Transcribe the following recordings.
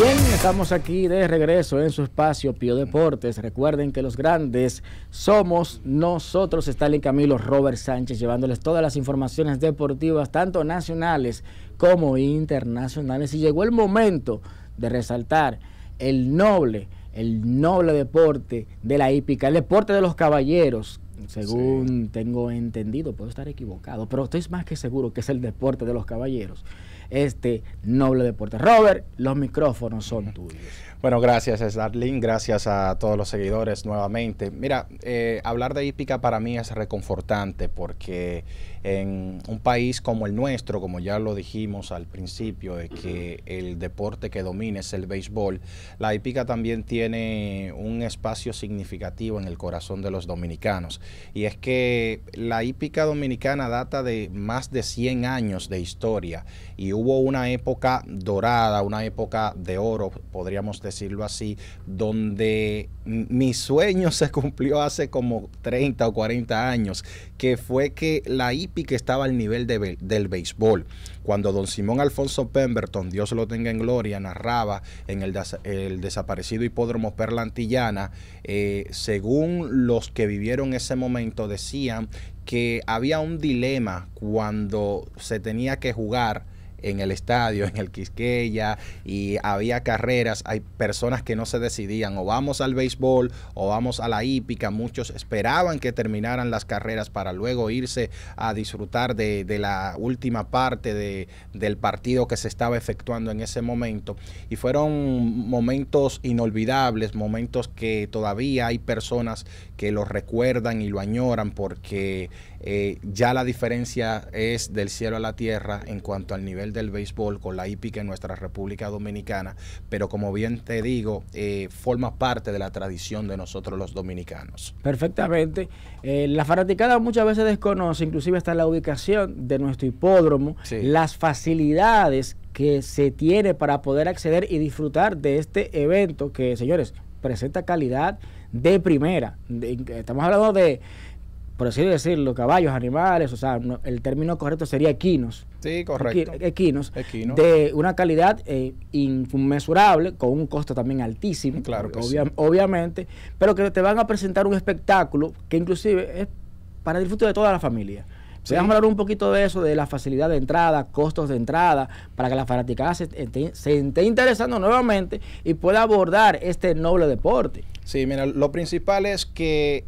Bien, estamos aquí de regreso en su espacio Pio Deportes. Recuerden que los grandes somos nosotros, el Camilo, Robert Sánchez, llevándoles todas las informaciones deportivas, tanto nacionales como internacionales. Y llegó el momento de resaltar el noble, el noble deporte de la hípica, el deporte de los caballeros, según tengo entendido, puedo estar equivocado, pero estoy más que seguro que es el deporte de los caballeros este noble deporte. Robert, los micrófonos son tuyos. Bueno, gracias Starlin, gracias a todos los seguidores nuevamente. Mira, eh, hablar de hípica para mí es reconfortante porque en un país como el nuestro, como ya lo dijimos al principio, que el deporte que domina es el béisbol, la hípica también tiene un espacio significativo en el corazón de los dominicanos. Y es que la hípica dominicana data de más de 100 años de historia y hubo una época dorada, una época de oro, podríamos decir decirlo así, donde mi sueño se cumplió hace como 30 o 40 años, que fue que la hípica estaba al nivel del béisbol. Cuando don Simón Alfonso Pemberton, Dios lo tenga en gloria, narraba en el, desaparecido hipódromo Perla eh, según los que vivieron ese momento decían que había un dilema cuando se tenía que jugar en el estadio, en el Quisqueya, y había carreras, hay personas que no se decidían, o vamos al béisbol, o vamos a la hípica, muchos esperaban que terminaran las carreras para luego irse a disfrutar de, la última parte de, del partido que se estaba efectuando en ese momento, y fueron momentos inolvidables, momentos que todavía hay personas que lo recuerdan y lo añoran porque eh, ya la diferencia es del cielo a la tierra en cuanto al nivel del béisbol con la hípica en nuestra República Dominicana, pero como bien te digo, eh, forma parte de la tradición de nosotros los dominicanos. Perfectamente. Eh, la fanaticada muchas veces desconoce, inclusive hasta la ubicación de nuestro hipódromo, las facilidades que se tiene para poder acceder y disfrutar de este evento que, señores, presenta calidad de primera. estamos hablando de por así decirlo, caballos, animales, o sea, el término correcto sería equinos. Sí, correcto. Equinos. De una calidad eh, inmensurable con un costo también altísimo, claro obviamente, pero que te van a presentar un espectáculo que inclusive es para el disfrute de toda la familia a hablar un poquito de eso, de la facilidad de entrada, costos de entrada, para que la fanaticada se, se esté interesando nuevamente y pueda abordar este noble deporte. Sí, mira, lo principal es que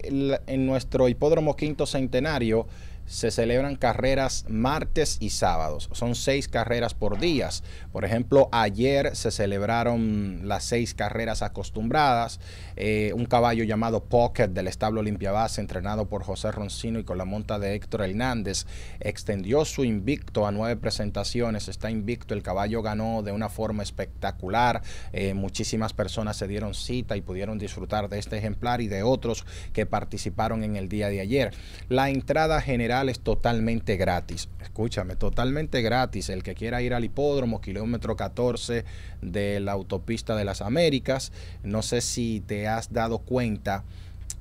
en nuestro hipódromo quinto centenario, se celebran carreras martes y sábados. Son seis carreras por días. Por ejemplo, ayer se celebraron las seis carreras acostumbradas. Eh, un caballo llamado Pocket del establo Base, entrenado por José Roncino y con la monta de Héctor Hernández, extendió su invicto a nueve presentaciones. Está invicto. El caballo ganó de una forma espectacular. Eh, muchísimas personas se dieron cita y pudieron disfrutar de este ejemplar y de otros que participaron en el día de ayer. La entrada general es totalmente gratis. Escúchame, totalmente gratis. El que quiera ir al hipódromo, kilómetro 14 de la autopista de las Américas. No sé si te has dado cuenta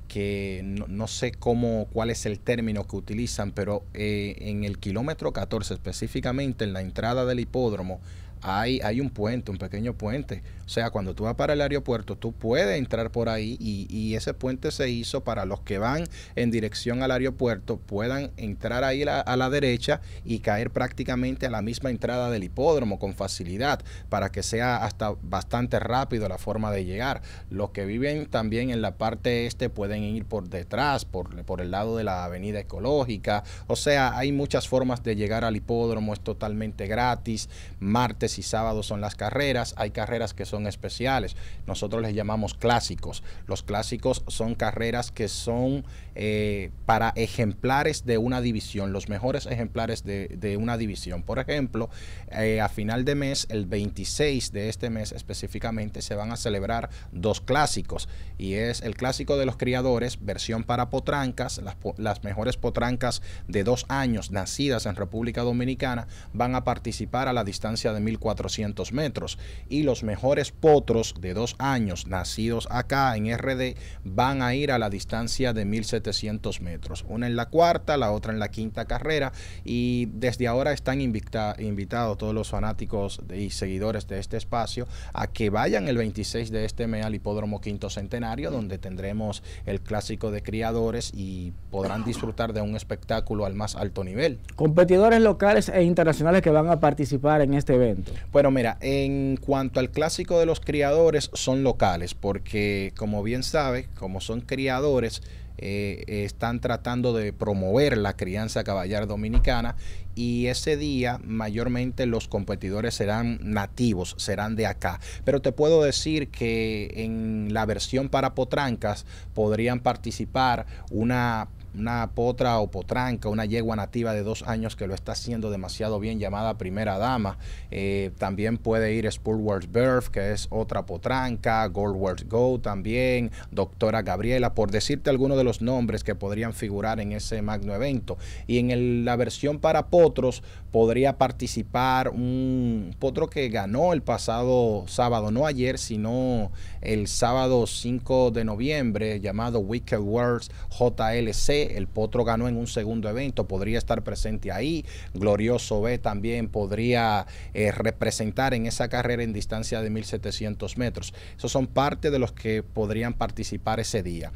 que no, sé cómo, cuál es el término que utilizan, pero eh, en el kilómetro 14 específicamente, en la entrada del hipódromo, hay, hay un puente, un pequeño puente. O sea, cuando tú vas para el aeropuerto, tú puedes entrar por ahí y, ese puente se hizo para los que van en dirección al aeropuerto puedan entrar ahí a la derecha y caer prácticamente a la misma entrada del hipódromo con facilidad para que sea hasta bastante rápido la forma de llegar. Los que viven también en la parte este pueden ir por detrás, por, por el lado de la avenida ecológica. O sea, hay muchas formas de llegar al hipódromo, es totalmente gratis. Martes y sábados son las carreras, hay carreras que son especiales, nosotros les llamamos clásicos. Los clásicos son carreras que son eh, para ejemplares de una división, los mejores ejemplares de, una división. Por ejemplo, eh, a final de mes, el 26 de este mes específicamente, se van a celebrar dos clásicos y es el clásico de los criadores, versión para potrancas, las, las mejores potrancas de dos años nacidas en República Dominicana van a participar a la distancia de mil 400 metros y los mejores potros de dos años nacidos acá en RD van a ir a la distancia de 1.700 metros, una en la cuarta, la otra en la quinta carrera y desde ahora están invitados todos los fanáticos y seguidores de este espacio a que vayan el 26 de este mes al Hipódromo Quinto Centenario donde tendremos el clásico de criadores y podrán disfrutar de un espectáculo al más alto nivel. Competidores locales e internacionales que van a participar en este evento. Bueno, mira, en cuanto al clásico de los criadores, son locales, porque como bien sabe, como son criadores, eh, eh, están tratando de promover la crianza caballar dominicana y ese día mayormente los competidores serán nativos, serán de acá. Pero te puedo decir que en la versión para potrancas podrían participar una una potra o potranca, una yegua nativa de dos años que lo está haciendo demasiado bien, llamada Primera Dama. Eh, también puede ir World's Birth, que es otra potranca, Goldworth Go también, Doctora Gabriela, por decirte algunos de los nombres que podrían figurar en ese magno evento. Y en la versión para potros podría participar un potro que ganó el pasado sábado, no ayer, sino el sábado 5 de noviembre, llamado Wicked Words JLC el Potro ganó en un segundo evento, podría estar presente ahí, Glorioso B también podría eh, representar en esa carrera en distancia de 1700 metros. Esos son parte de los que podrían participar ese día.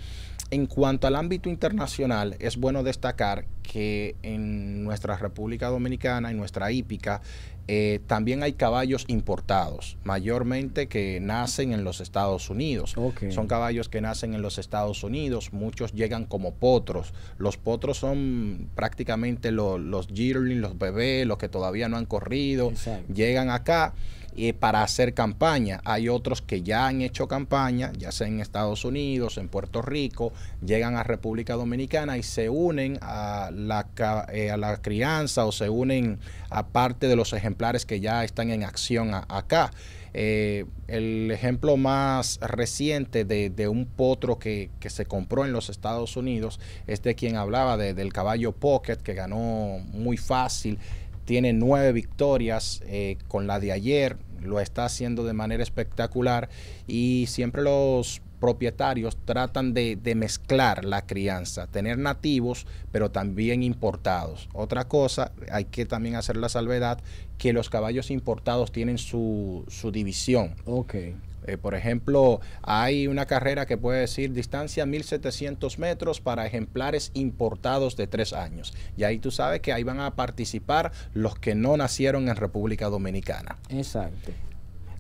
En cuanto al ámbito internacional, es bueno destacar que en nuestra República Dominicana, en nuestra hípica, eh, también hay caballos importados, mayormente que nacen en los Estados Unidos. Son caballos que nacen en los Estados Unidos, muchos llegan como potros. Los potros son prácticamente los yearlings, los bebés, los que todavía no han corrido, llegan acá y eh, para hacer campaña. Hay otros que ya han hecho campaña, ya sea en Estados Unidos, en Puerto Rico, llegan a República Dominicana y se unen a la, eh, a la crianza o se unen a parte de los ejemplares que ya están en acción acá. Eh, el ejemplo más reciente de, de un potro que, que, se compró en los Estados Unidos es de quien hablaba del caballo Pocket que ganó muy fácil tiene nueve victorias eh, con la de ayer, lo está haciendo de manera espectacular y siempre los propietarios tratan de, mezclar la crianza, tener nativos, pero también importados. Otra cosa, hay que también hacer la salvedad, que los caballos importados tienen su, su división. Okay. Eh, por ejemplo, hay una carrera que puede decir distancia 1700 metros para ejemplares importados de tres años. Y ahí tú sabes que ahí van a participar los que no nacieron en República Dominicana. Exacto.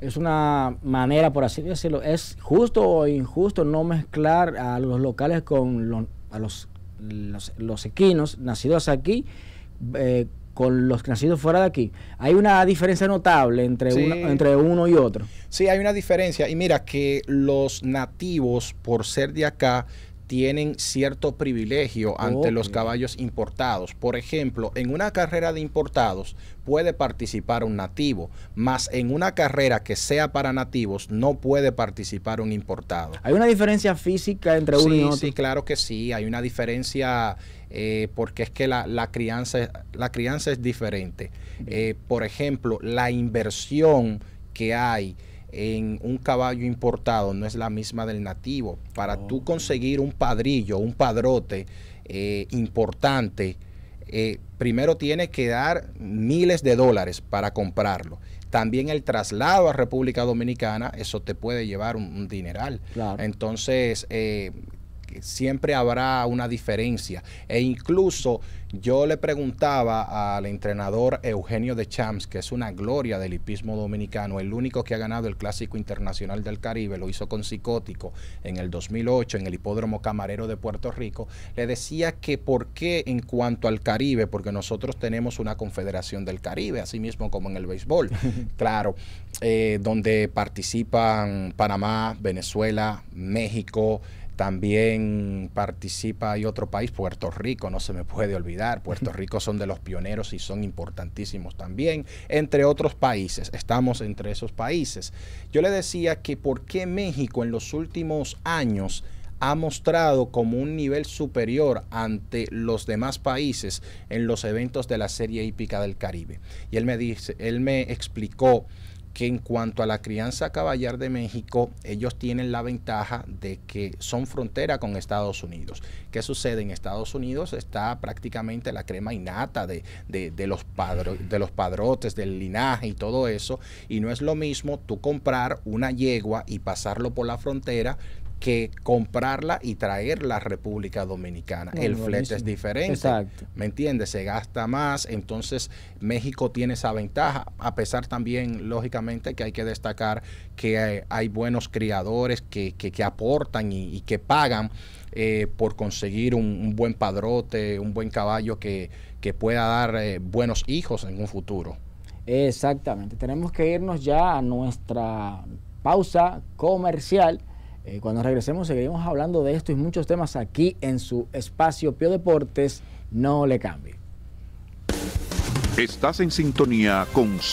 Es una manera, por así decirlo, es justo o injusto no mezclar a los locales con los, a los, los, equinos nacidos aquí. Eh, con los nacidos fuera de aquí. Hay una diferencia notable entre, uno, entre uno y otro. Sí, hay una diferencia. Y mira que los nativos, por ser de acá, tienen cierto privilegio ante los caballos importados. Por ejemplo, en una carrera de importados puede participar un nativo, más en una carrera que sea para nativos no puede participar un importado. ¿Hay una diferencia física entre uno y otro? Sí, claro que sí, hay una diferencia eh, porque es que la, crianza, la crianza es diferente. Eh, por ejemplo, la inversión que hay en un caballo importado no es la misma del nativo. Para tú conseguir un padrillo, un padrote eh, importante, eh, primero tienes que dar miles de dólares para comprarlo. También el traslado a República Dominicana, eso te puede llevar un, dineral. Entonces, eh, siempre habrá una diferencia. E incluso yo le preguntaba al entrenador Eugenio de Champs, que es una gloria del hipismo dominicano, el único que ha ganado el Clásico Internacional del Caribe, lo hizo con Psicótico en el 2008 en el Hipódromo Camarero de Puerto Rico, le decía que por qué en cuanto al Caribe, porque nosotros tenemos una Confederación del Caribe, así mismo como en el béisbol, claro, eh, donde participan Panamá, Venezuela, México, también participa, hay otro país, Puerto Rico, no se me puede olvidar. Puerto Rico son de los pioneros y son importantísimos también, entre otros países. Estamos entre esos países. Yo le decía que por qué México en los últimos años ha mostrado como un nivel superior ante los demás países en los eventos de la serie hípica del Caribe. Y él me dice, él me explicó que en cuanto a la crianza caballar de México, ellos tienen la ventaja de que son frontera con Estados Unidos. ¿Qué sucede? En Estados Unidos está prácticamente la crema innata de, los, de los padrotes, del linaje y todo eso. Y no es lo mismo tú comprar una yegua y pasarlo por la frontera que comprarla y traerla a República Dominicana. el flete es diferente. Exacto. ¿Me entiendes? Se gasta más. Entonces México tiene esa ventaja, a pesar también, lógicamente, que hay que destacar que eh, hay, buenos criadores que, aportan y, que pagan eh, por conseguir un, buen padrote, un buen caballo que, pueda dar eh, buenos hijos en un futuro. Exactamente. Tenemos que irnos ya a nuestra pausa comercial. Eh, cuando regresemos seguiremos hablando de esto y muchos temas aquí en su espacio Pio Deportes. No le cambie. Estás en sintonía con